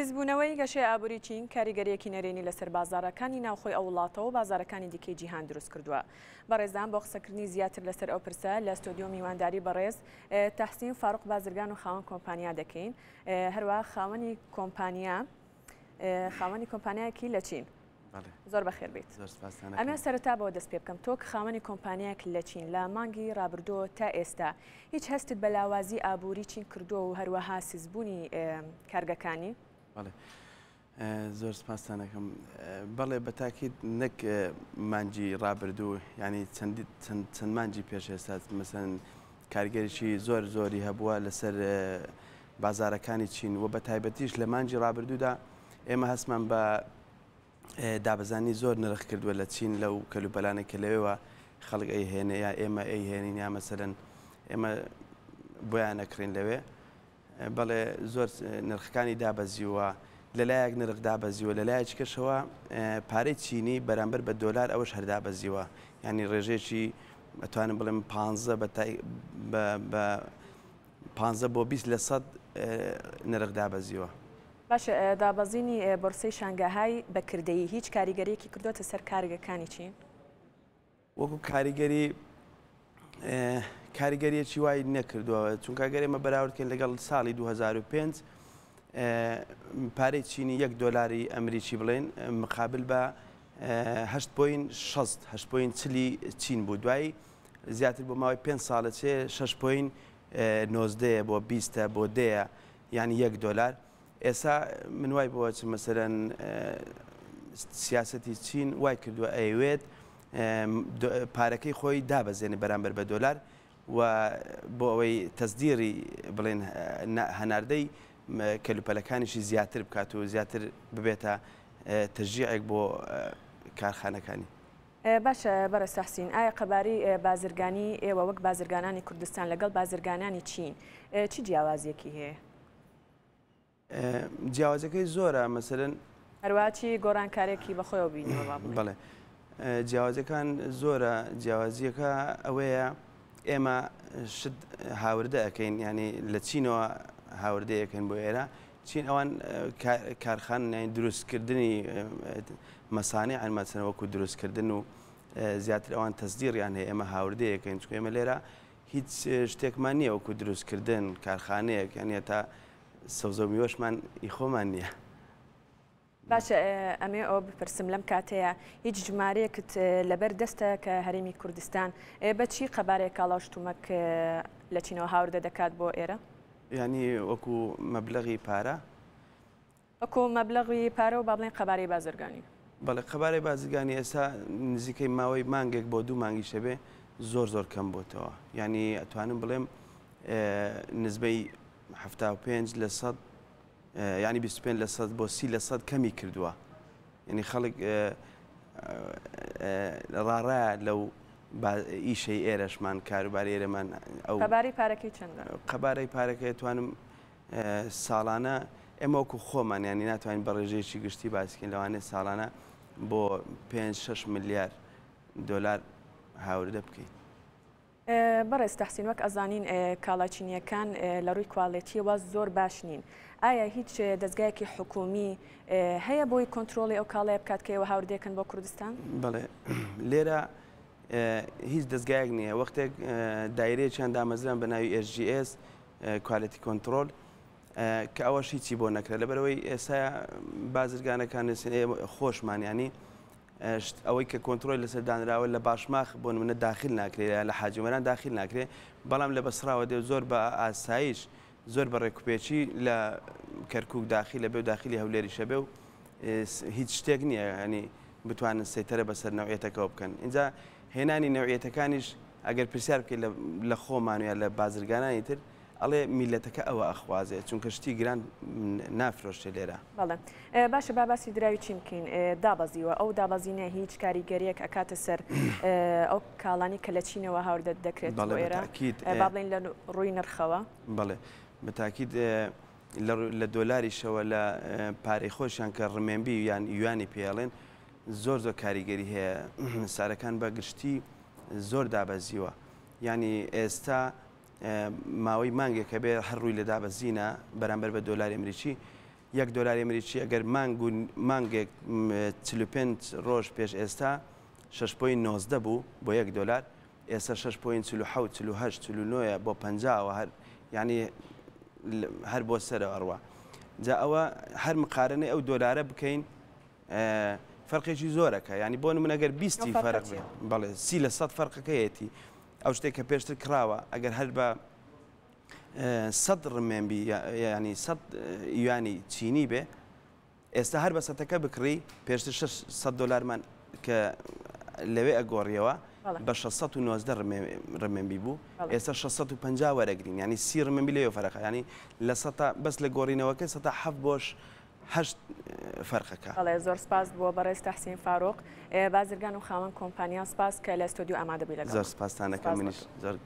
سیزبوونەوەی گەشەی ئابووری چین کاریگەریەکی نەرێنی لەسەر بازارەکانی ناوخۆی ئەو وڵاتەوە و بازارەکانی دیکەی جیهان دروست کردووە بەڕێزان بۆ قسەکردنی زیاتر لەسەر ئەو پرسە لە ستۆدیۆ میوانداری بەڕێز تەحسین فاروق بازرگان و خاوەن کۆمپانیا دەکەین هەروە خاوەنی کۆمپانیا خاوەنی کۆمپانیایەکی لە چین زۆر بەخێر بیت ئەمە سەرتا بەوە دەست پێ بکەم تۆک خاوەنی کۆمپانیەک لە چین لە مانگی رابرردۆ تا ئێستا هیچ هەستت بەلاوازی ئابووری چین کردو و هەروەها سیزبوونی کارگەکانی زۆر سپاسانەکەم بەڵێ بە تاکیید نەک مانجی ڕابردوو ینی چەند مانجی پێش ئێستا مەسەن کارگەریشی زۆر زۆری هەبووە لەسەر بازارەکانی چین و بە تایبەتیش لە مانجی ڕابردوودا ئێمە هەستمان بە دابزانی زۆر نرخ کردووە لە چین لەو کەلوبەلانە کە لەوێەوە خەڵک ئەی هێنەیە ئێمە ئەی هێنین یا مەسەرەن ئێمە بۆیان نەکرین لەوێ بەڵێ زۆر نرخەکانی دابەزیوە لەلایەک نرخ دابەزیوە لەلایەک کەشەوە پارەی چینی بەرامبەر بە دۆلار ئەوەش هەردابەزیوە ینی ڕێژێکی ئەتوانم بڵێم پ پ بۆ 20 لە سەد نرخ دابەزیوە. باش دابەزینی بەرسی شانگاهای بەکردەیی هیچ کاریگەریەکی کردوتە سەر کارگەکانی چین؟ وەکو کاریگەری کاریگەریەکی وای نەکردوەوە چون کاگەرێمە بەراوردکەن لەگەڵ ساڵی 2005 پارەی چینی یەک دۆلاری ئەمریکی بڵێن مقابل بەه پوین 6 پوین چلی چین بوو دوایی زیاتر بۆ ماوەی پێ ساڵە چێ 6 پوین نۆزدەیە بۆ بیستە بۆ دەیە یعنی یەک دۆلار ئێستا من وای بۆ چ مەسەرەن سیاستی چین وای کردووە ئەیوێت پارەکەی خۆی دابەزێنێ بەرامبەر بە دۆلار و بۆ ئەوەی تەزدیری بڵێن هەناردەی کەلوپەلەکانیشی زیاتر بکات و زیاتر ببێتە تژیعێک بۆ کارخانەکانی. باشە بەرە ساحسین ئایا قەباری بازرگانی ئێوە وەک بازرگانانی کوردستان لەگەڵ بازرگانانی چین چی جیاوازیەکی هەیە؟ جیاوازەکەی زۆرە مەسەرن هەرواچی گۆرانکارێکی بەخۆیەوە بینەوە بڵێ جیاوازەکان زۆرە جیاوازیەکە ئەوەیە ئێمە شت هاوردە ئەەکەین ینی لە چینەوە هاوردەیەکەن بۆ ئێرە چین ئەوان کارخان دروستکردنی مەسانی ئەمەچەنەوەکو دروستکردن و زیاتر ئەوان تەزدیریان هەیە ئێمە هاوردەیەکەین چکو ئێمە لێرە هیچ شتێکمان نییە وەکو دروستکردن کارخانەیەک یعنی تا سەوزەمیوەشمان ئیخۆمان نییە. باشە ئەمێ ئەو بپرسم لەم کاتەیە هیچ ژمارەیەکت لەبەر دەستە کە هەرمی کوردستان ئێ بەچی قەبارێک کاڵاشتومەک لە چینەوە هاوردە دەکات بۆ ئێرە ینی وەکو مەبلغی پارە وەکو مەبلغی پارە و با بڵێن قەبارەی بازرگانی بەڵێ قەبارەی بازرگانی ئێستا نزیکەی ماوەی مانگێک بۆ دوو مانگی شەبێ زۆر زۆر کەم بۆتەوە ینی ئەتوانم بڵێم نزبەی ه پێ لە سە ینی 25 لە سە بۆ سی لە سەد کەمی کردووە یعنی خەڵک ڕاڕە لەو ئیشەی ئێرەشمان کاروباری ئێرەمان ئەو قەباری پارەکەی چەند قەبارەی پارەکەی توانم ساڵانە ئێمەوەکو خۆمان ینی ناتوانین بە ڕێژەیەکی گشتی باسکەین لەوانێت ساڵانە بۆ 5 6 ملیار دلار هاوردە بکەیت بەڕێز تەحسین وەک ئەزانین کاڵاچینیەکان لە ڕووی کواڵێتیەوە زۆر باش نین. ئایا هیچ دەستگایەکی حکومی هەیە بۆی کۆنتترۆلی ئەو کاڵەیە بکاتکەەوە هاوردێکن بۆ کوردستان؟ بڵێ لێرە هیچ دەستگایەک نییە وەختێک دایرێ چند دامەزران بە ناوی SGS کوالەتی کۆنتترۆل کە ئەوەش هیچی بۆ نەکرێت لەبەرەوەی ئێستا بازرگانەکان خۆشمانیانی ئەوەی کە کۆنتترۆل لەسەر دانراوە لە باشماخ بۆ منە داخل ناکرێت لە حاجمەران داخل ناکرێت بەڵام لە بەسراوە دێ زۆر بە ئاسایش زۆر بە ڕێککوپێکی لە کەرکک داخی لە بێو داخلی هەولێری شەبێ و هیچ شتێک نییە ینی بتوانن سەیتەرە بەسەر نەوێتەکە بکەن اینجا هێنانی نەوێتەکانیش ئەگەر پرسیار بکەیت لە خۆمانویە لە بازرگانانی تر ئەڵێ میلەتەکە ئەوە ئەخوازێ چونکە شتی گران نافرۆشتێ لێرە بەڵێ باشە باباسی دراوی چی بکەین دابەزیوە ئەو دابەزیینە هیچ کاریگەریەک ئەکاتە سەر ئەو کاڵانی کە لە چینەوە هاوردە دەکرێت ئێرە بڵین لە ڕووی نرخەوە بڵێ بەتاکیید لە دۆلاریشەوە لە پارەی خۆشیان کە ڕمێنبی یان یوانی پێڵێن زۆر زۆر کاریگەری هەیە سارەکان بە گشتی زۆر دابەزیوە ینی ئێستا ماوەی مانگێکە بێ هەر ڕووی لەدا بە زیینە بەرامبەر بە دۆلاری ئەمریکی یەک دۆلاری ئەمریکی ئەگەر مانگێک 45 ڕۆژ پێش ئێستا 6.90 بوو بۆ یەک دلار ئێستا 6.49 بۆ 50 هەر ینی هەر بۆ سەر ئەڕوە جا ئەوە هەر مقارنەی ئەو دۆلارە بکەین فەرقێکی زۆرەکە ینی بۆ منەگەر 20 فەرق بڵێ سی لە سە فەرقەکەیەتی ئەو شتێک کە پێشتر کراوە ئەگەر هەر بە سەد ڕمێنبی ینی سەد یوانی چینی بێ ئێستا هەر بە سەتەکە بکڕی پێشتر 600 دلارمان کە لەوێ ئەگۆڕیەوە بە 1690 ڕمێنبی بوو ئێستا 650 وەرەگرین ینی سی ڕمێنبی لەوێ فەرەخە ینی لە بەس لە گۆڕینەوەکە سە حەف بۆش هەشت اه، فرقك بەڵێ زور سپاس بووە بەڕێز تەحسین فاروق بازرگان و خاوەن کۆمپانیا سپاس کە لە ستۆدیو ئامادەبی لە زۆر سپاسانەکە منیش زۆر